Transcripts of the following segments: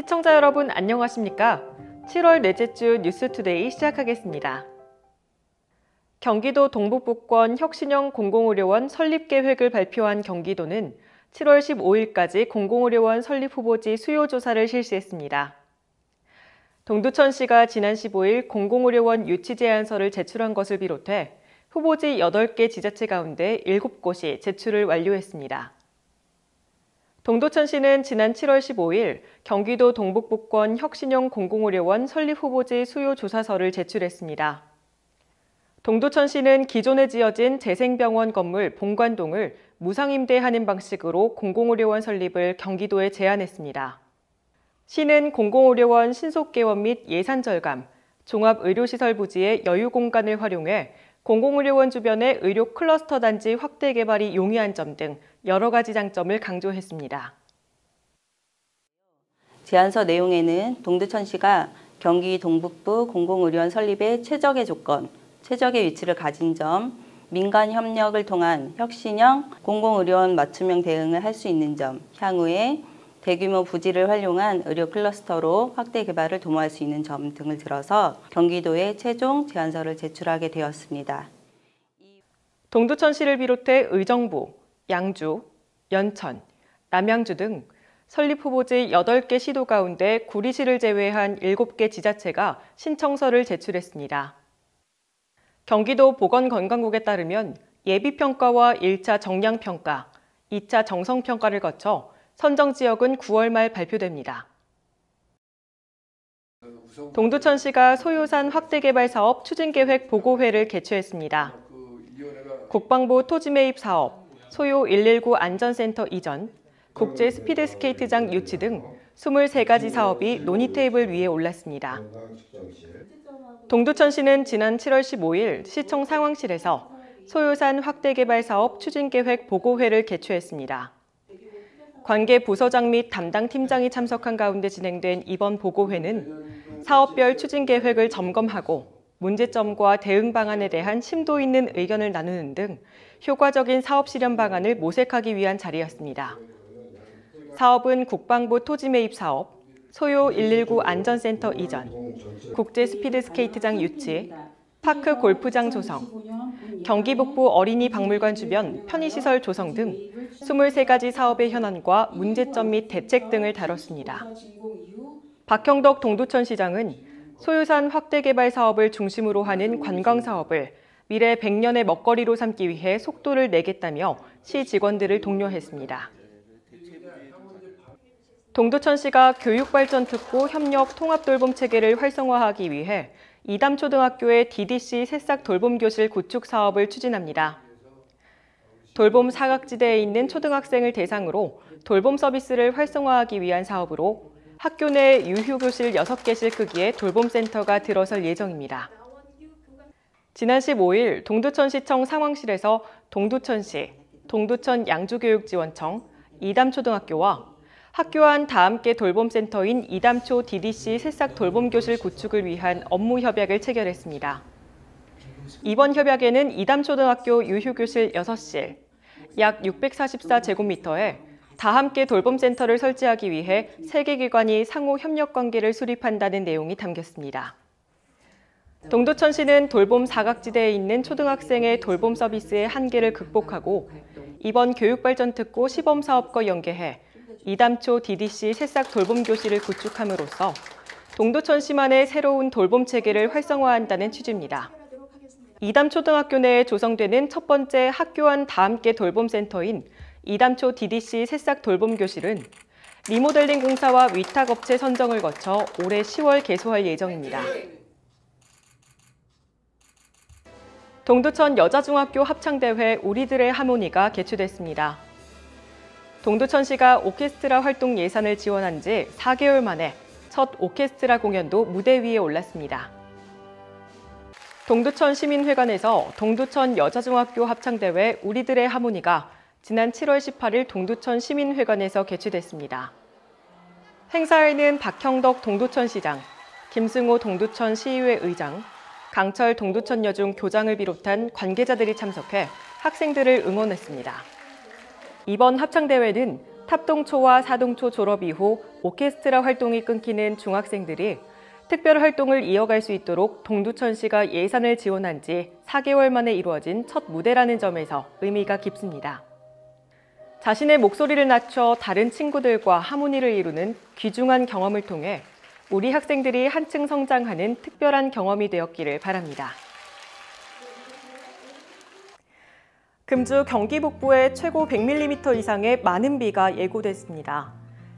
시청자 여러분 안녕하십니까? 7월 넷째 주 뉴스투데이 시작하겠습니다. 경기도 동북부권 혁신형 공공의료원 설립계획을 발표한 경기도는 7월 15일까지 공공의료원 설립 후보지 수요 조사를 실시했습니다. 동두천시가 지난 15일 공공의료원 유치 제안서를 제출한 것을 비롯해 후보지 8개 지자체 가운데 7곳이 제출을 완료했습니다. 동도천시는 지난 7월 15일 경기도 동북북권 혁신형 공공의료원 설립 후보지 수요 조사서를 제출했습니다. 동도천시는 기존에 지어진 재생병원 건물 본관동을 무상임대하는 방식으로 공공의료원 설립을 경기도에 제안했습니다. 시는 공공의료원 신속개원 및 예산 절감, 종합의료시설 부지의 여유 공간을 활용해 공공의료원 주변의 의료 클러스터 단지 확대 개발이 용이한 점 등 여러 가지 장점을 강조했습니다. 제안서 내용에는 동두천시가 경기 동북부 공공의료원 설립의 최적의 조건, 최적의 위치를 가진 점, 민간 협력을 통한 혁신형 공공의료원 맞춤형 대응을 할 수 있는 점, 향후에 대규모 부지를 활용한 의료 클러스터로 확대 개발을 도모할 수 있는 점 등을 들어서 경기도에 최종 제안서를 제출하게 되었습니다. 동두천시를 비롯해 의정부, 양주, 연천, 남양주 등 설립 후보지 8개 시도 가운데 구리시를 제외한 7개 지자체가 신청서를 제출했습니다. 경기도 보건건강국에 따르면 예비평가와 1차 정량평가, 2차 정성평가를 거쳐 선정 지역은 9월 말 발표됩니다. 동두천시가 소요산 확대개발 사업 추진계획 보고회를 개최했습니다. 국방부 토지 매입 사업, 소요 119 안전센터 이전, 국제 스피드스케이트장 유치 등 23가지 사업이 논의 테이블 위에 올랐습니다. 동두천시는 지난 7월 15일 시청 상황실에서 소요산 확대개발 사업 추진계획 보고회를 개최했습니다. 관계 부서장 및 담당 팀장이 참석한 가운데 진행된 이번 보고회는 사업별 추진 계획을 점검하고 문제점과 대응 방안에 대한 심도 있는 의견을 나누는 등 효과적인 사업 실현 방안을 모색하기 위한 자리였습니다. 사업은 국방부 토지 매입 사업, 소요 119 안전센터 이전, 국제 스피드스케이트장 유치, 파크 골프장 조성, 경기 북부 어린이 박물관 주변 편의시설 조성 등 23가지 사업의 현안과 문제점 및 대책 등을 다뤘습니다. 박형덕 동두천 시장은 소유산 확대 개발 사업을 중심으로 하는 관광 사업을 미래 100년의 먹거리로 삼기 위해 속도를 내겠다며 시 직원들을 독려했습니다. 동두천시가 교육발전특구 협력 통합돌봄 체계를 활성화하기 위해 이담초등학교의 DDC 새싹 돌봄 교실 구축 사업을 추진합니다. 돌봄 사각지대에 있는 초등학생을 대상으로 돌봄 서비스를 활성화하기 위한 사업으로 학교 내 유휴교실 6개실 크기의 돌봄센터가 들어설 예정입니다. 지난 15일 동두천시청 상황실에서 동두천시, 동두천 양주교육지원청, 이담초등학교와 학교 안 다함께 돌봄센터인 이담초 DDC 새싹 돌봄교실 구축을 위한 업무 협약을 체결했습니다. 이번 협약에는 이담초등학교 유휴교실 6실, 약 644제곱미터에 다함께 돌봄센터를 설치하기 위해 세계 기관이 상호 협력 관계를 수립한다는 내용이 담겼습니다. 동두천시는 돌봄 사각지대에 있는 초등학생의 돌봄 서비스의 한계를 극복하고 이번 교육발전특구 시범사업과 연계해 이담초 DDC 새싹 돌봄 교실을 구축함으로써 동도천시만의 새로운 돌봄 체계를 활성화한다는 취지입니다. 이담초등학교 내에 조성되는 첫 번째 학교안 다함께 돌봄센터인 이담초 DDC 새싹 돌봄 교실은 리모델링 공사와 위탁업체 선정을 거쳐 올해 10월 개소할 예정입니다. 동두천 여자중학교 합창대회 우리들의 하모니가 개최됐습니다. 동두천시가 오케스트라 활동 예산을 지원한 지 4개월 만에 첫 오케스트라 공연도 무대 위에 올랐습니다. 동두천 시민회관에서 동두천 여자중학교 합창대회 우리들의 하모니가 지난 7월 18일 동두천 시민회관에서 개최됐습니다. 행사에는 박형덕 동두천시장, 김승호 동두천 시의회 의장, 강철 동두천여중 교장을 비롯한 관계자들이 참석해 학생들을 응원했습니다. 이번 합창대회는 탑동초와 사동초 졸업 이후 오케스트라 활동이 끊기는 중학생들이 특별 활동을 이어갈 수 있도록 동두천 시가 예산을 지원한 지 4개월 만에 이루어진 첫 무대라는 점에서 의미가 깊습니다. 자신의 목소리를 낮춰 다른 친구들과 하모니를 이루는 귀중한 경험을 통해 우리 학생들이 한층 성장하는 특별한 경험이 되었기를 바랍니다. 금주 경기 북부에 최고 100mm 이상의 많은 비가 예고됐습니다.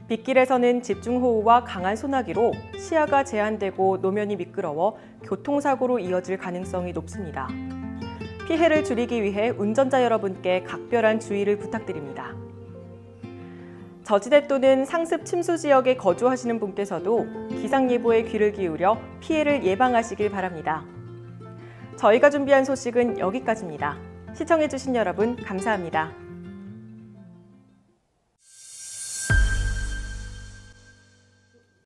빗길에서는 집중호우와 강한 소나기로 시야가 제한되고 노면이 미끄러워 교통사고로 이어질 가능성이 높습니다. 피해를 줄이기 위해 운전자 여러분께 각별한 주의를 부탁드립니다. 저지대 또는 상습 침수 지역에 거주하시는 분께서도 기상예보에 귀를 기울여 피해를 예방하시길 바랍니다. 저희가 준비한 소식은 여기까지입니다. 시청해주신 여러분 감사합니다.